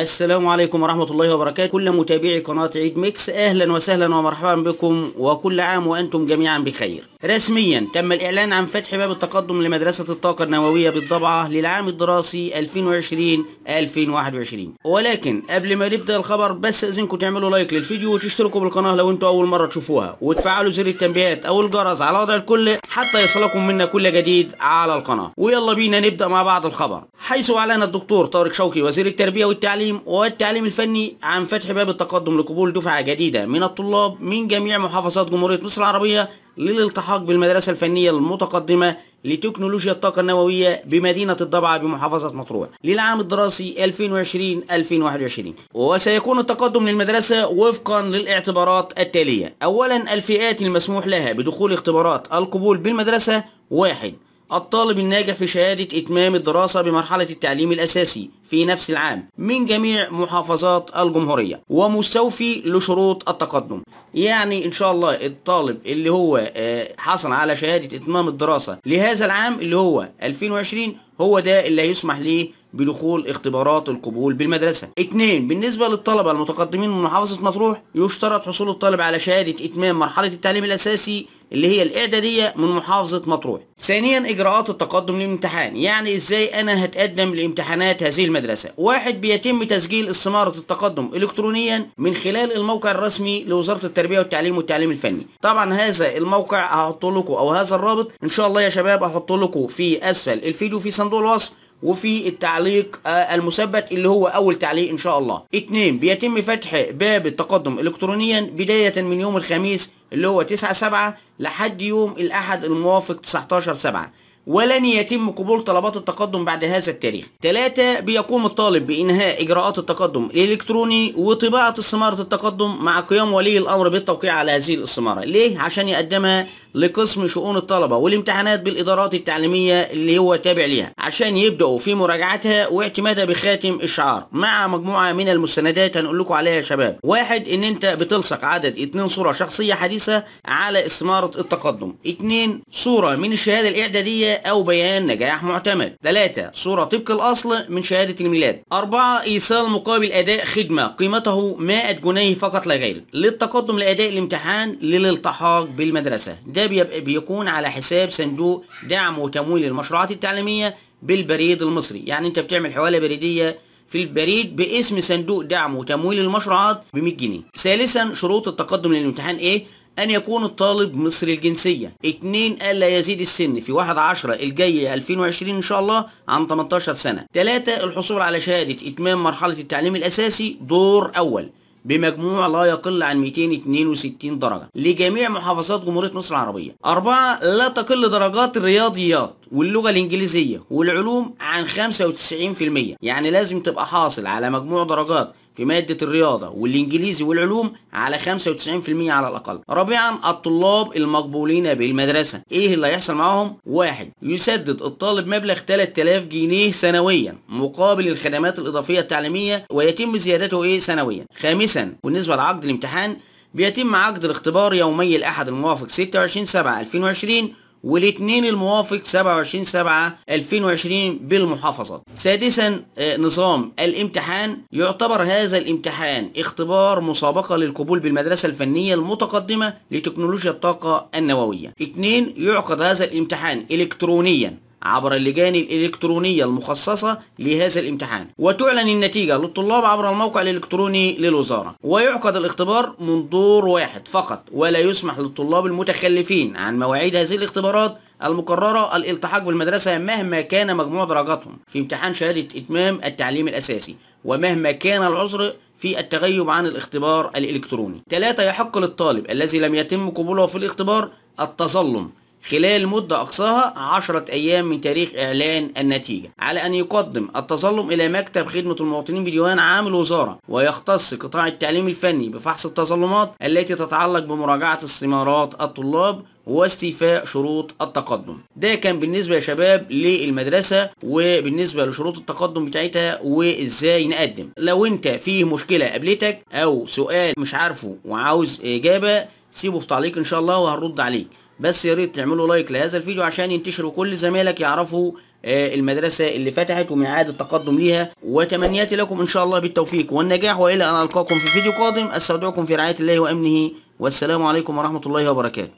السلام عليكم ورحمة الله وبركاته كل متابعي قناة عيد ميكس أهلا وسهلا ومرحبا بكم وكل عام وأنتم جميعا بخير رسميا تم الإعلان عن فتح باب التقدم لمدرسة الطاقة النووية بالضبعة للعام الدراسي 2020-2021 ولكن قبل ما نبدأ الخبر بس أذنكم تعملوا لايك للفيديو وتشتركوا بالقناة لو أنتم أول مرة تشوفوها وتفعلوا زر التنبيهات أو الجرس على وضع الكل حتى يصلكم منا كل جديد على القناة ويلا بينا نبدأ مع بعض الخبر حيث أعلن الدكتور طارق شوقي وزير التربية والتعليم والتعليم الفني عن فتح باب التقدم لقبول دفعة جديدة من الطلاب من جميع محافظات جمهورية مصر العربية للالتحاق بالمدرسة الفنية المتقدمة لتكنولوجيا الطاقة النووية بمدينة الضبعة بمحافظة مطروح للعام الدراسي 2020-2021 وسيكون التقدم للمدرسة وفقا للاعتبارات التالية أولا الفئات المسموح لها بدخول اختبارات القبول بالمدرسة واحد الطالب الناجح في شهادة إتمام الدراسة بمرحلة التعليم الأساسي في نفس العام من جميع محافظات الجمهورية ومستوفي لشروط التقدم يعني إن شاء الله الطالب اللي هو آه، حصل على شهادة إتمام الدراسة لهذا العام اللي هو 2020 هو ده اللي هيسمح ليه بدخول اختبارات القبول بالمدرسة اثنين بالنسبة للطلبة المتقدمين من محافظة مطروح يشترط حصول الطالب على شهادة اتمام مرحلة التعليم الاساسي اللي هي الاعدادية من محافظة مطروح ثانيا اجراءات التقدم للامتحان يعني ازاي انا هتقدم لامتحانات هذه المدرسة واحد بيتم تسجيل استمارة التقدم الكترونيا من خلال الموقع الرسمي لوزارة التربية والتعليم والتعليم الفني طبعا هذا الموقع هحط لكم او هذا الرابط ان شاء الله يا شباب هحط لكم في اسفل الفيديو في صندوق الوصف وفي التعليق آه، المثبت اللي هو اول تعليق ان شاء الله اتنين بيتم فتح باب التقدم الكترونيا بداية من يوم الخميس اللي هو 9 7 لحد يوم الاحد الموافق 19 7 ولن يتم قبول طلبات التقدم بعد هذا التاريخ. ثلاثة بيقوم الطالب بإنهاء إجراءات التقدم الإلكتروني وطباعة استمارة التقدم مع قيام ولي الأمر بالتوقيع على هذه الاستمارة. ليه؟ عشان يقدمها لقسم شؤون الطلبة والامتحانات بالإدارات التعليمية اللي هو تابع ليها عشان يبدأوا في مراجعتها واعتمادها بخاتم إشعار مع مجموعة من المستندات هنقول لكم عليها يا شباب. واحد إن أنت بتلصق عدد اتنين صورة شخصية حديثة على استمارة التقدم. اتنين صورة من الشهادة الإعدادية أو بيان نجاح معتمد 3 صورة طبق الأصل من شهادة الميلاد 4 إيصال مقابل أداء خدمة قيمته 100 جنيه فقط لا غير للتقدم لأداء الامتحان للالتحاق بالمدرسة ده بيبقى بيكون على حساب صندوق دعم وتمويل المشروعات التعليمية بالبريد المصري يعني أنت بتعمل حوالة بريدية في البريد باسم صندوق دعم وتمويل المشروعات ب 100 جنيه. ثالثا شروط التقدم للامتحان ايه؟ أن يكون الطالب مصري الجنسية قال ألا يزيد السن في 1 10 الجاي 2020 إن شاء الله عن 18 سنة تلاتة الحصول على شهادة إتمام مرحلة التعليم الأساسي دور أول بمجموع لا يقل عن 262 درجة لجميع محافظات جمهورية مصر العربية أربعة لا تقل درجات الرياضيات واللغة الإنجليزية والعلوم عن 95% يعني لازم تبقى حاصل على مجموع درجات في مادة الرياضة والإنجليزي والعلوم على 95% على الأقل رابعا الطلاب المقبولين بالمدرسة إيه اللي هيحصل معاهم واحد يسدد الطالب مبلغ 3000 جنيه سنويا مقابل الخدمات الإضافية التعليمية ويتم زيادته إيه سنويا خامسا بالنسبة لعقد الامتحان بيتم عقد الاختبار يومي الأحد الموافق 26 7 2020 والاثنين الموافق 27 7 2020 بالمحافظة سادسا آه، نظام الامتحان يعتبر هذا الامتحان اختبار مسابقة للقبول بالمدرسة الفنية المتقدمة لتكنولوجيا الطاقة النووية اثنين يعقد هذا الامتحان الكترونيا عبر اللجان الإلكترونية المخصصة لهذا الامتحان وتعلن النتيجة للطلاب عبر الموقع الإلكتروني للوزارة ويعقد الاختبار من دور واحد فقط ولا يسمح للطلاب المتخلفين عن مواعيد هذه الاختبارات المقررة الالتحاق بالمدرسة مهما كان مجموع درجاتهم في امتحان شهادة إتمام التعليم الأساسي ومهما كان العذر في التغيب عن الاختبار الإلكتروني. ثلاثة يحق للطالب الذي لم يتم قبوله في الاختبار التظلم خلال مدة أقصاها 10 أيام من تاريخ إعلان النتيجة على أن يقدم التظلم إلى مكتب خدمة المواطنين بديوان عام الوزارة ويختص قطاع التعليم الفني بفحص التظلمات التي تتعلق بمراجعة استمارات الطلاب واستيفاء شروط التقدم ده كان بالنسبه يا شباب للمدرسه وبالنسبه لشروط التقدم بتاعتها وازاي نقدم لو انت فيه مشكله قابلتك او سؤال مش عارفه وعاوز اجابه سيبه في تعليق ان شاء الله وهنرد عليك بس يا ريت تعملوا لايك لهذا الفيديو عشان ينتشر كل زمايلك يعرفوا آه، المدرسة اللي فتحت وميعاد التقدم ليها وتمنياتي لكم إن شاء الله بالتوفيق والنجاح وإلى أن ألقاكم في فيديو قادم أستودعكم في رعاية الله وأمنه والسلام عليكم ورحمة الله وبركاته